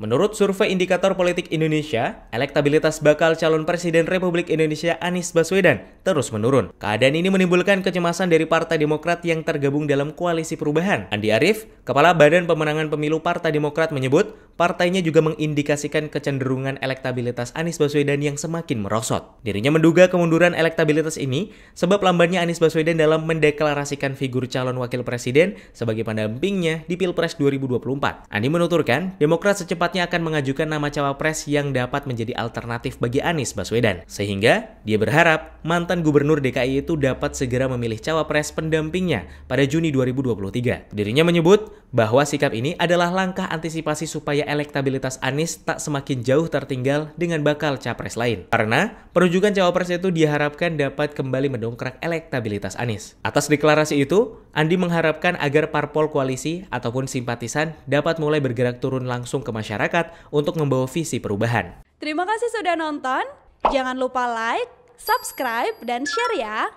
Menurut survei indikator politik Indonesia, elektabilitas bakal calon Presiden Republik Indonesia Anies Baswedan terus menurun. Keadaan ini menimbulkan kecemasan dari Partai Demokrat yang tergabung dalam Koalisi Perubahan. Andi Arief, Kepala Badan Pemenangan Pemilu Partai Demokrat menyebut, partainya juga mengindikasikan kecenderungan elektabilitas Anies Baswedan yang semakin merosot. Dirinya menduga kemunduran elektabilitas ini sebab lambannya Anies Baswedan dalam mendeklarasikan figur calon wakil presiden sebagai pendampingnya di Pilpres 2024. Andi menuturkan, Demokrat secepat tepatnya akan mengajukan nama cawapres yang dapat menjadi alternatif bagi Anies Baswedan. Sehingga, dia berharap mantan gubernur DKI itu dapat segera memilih cawapres pendampingnya pada Juni 2023. Dirinya menyebut bahwa sikap ini adalah langkah antisipasi supaya elektabilitas Anies tak semakin jauh tertinggal dengan bakal capres lain. Karena perujukan cawapres itu diharapkan dapat kembali mendongkrak elektabilitas Anies. Atas deklarasi itu, Andi mengharapkan agar parpol koalisi ataupun simpatisan dapat mulai bergerak turun langsung ke masyarakat masyarakat untuk membawa visi perubahan. Terima kasih sudah nonton. Jangan lupa like, subscribe, dan share ya.